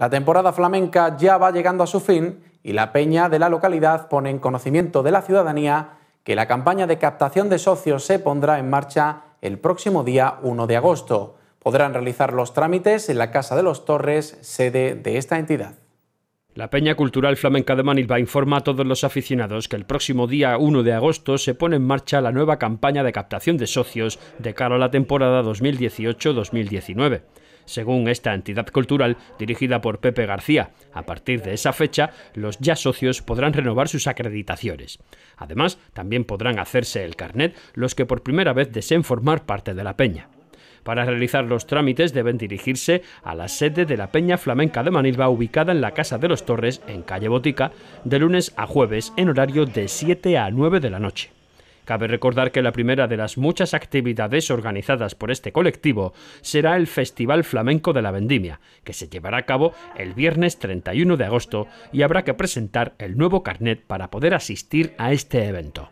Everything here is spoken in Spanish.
La temporada flamenca ya va llegando a su fin y la peña de la localidad pone en conocimiento de la ciudadanía que la campaña de captación de socios se pondrá en marcha el próximo día 1 de agosto. Podrán realizar los trámites en la Casa de los Torres, sede de esta entidad. La Peña Cultural Flamenca de Manilva informa a todos los aficionados que el próximo día 1 de agosto se pone en marcha la nueva campaña de captación de socios de cara a la temporada 2018-2019. Según esta entidad cultural, dirigida por Pepe García, a partir de esa fecha, los ya socios podrán renovar sus acreditaciones. Además, también podrán hacerse el carnet los que por primera vez deseen formar parte de la Peña. Para realizar los trámites deben dirigirse a la sede de la Peña Flamenca de Manilva ubicada en la Casa de los Torres, en calle Botica, de lunes a jueves en horario de 7 a 9 de la noche. Cabe recordar que la primera de las muchas actividades organizadas por este colectivo será el Festival Flamenco de la Vendimia, que se llevará a cabo el viernes 31 de agosto y habrá que presentar el nuevo carnet para poder asistir a este evento.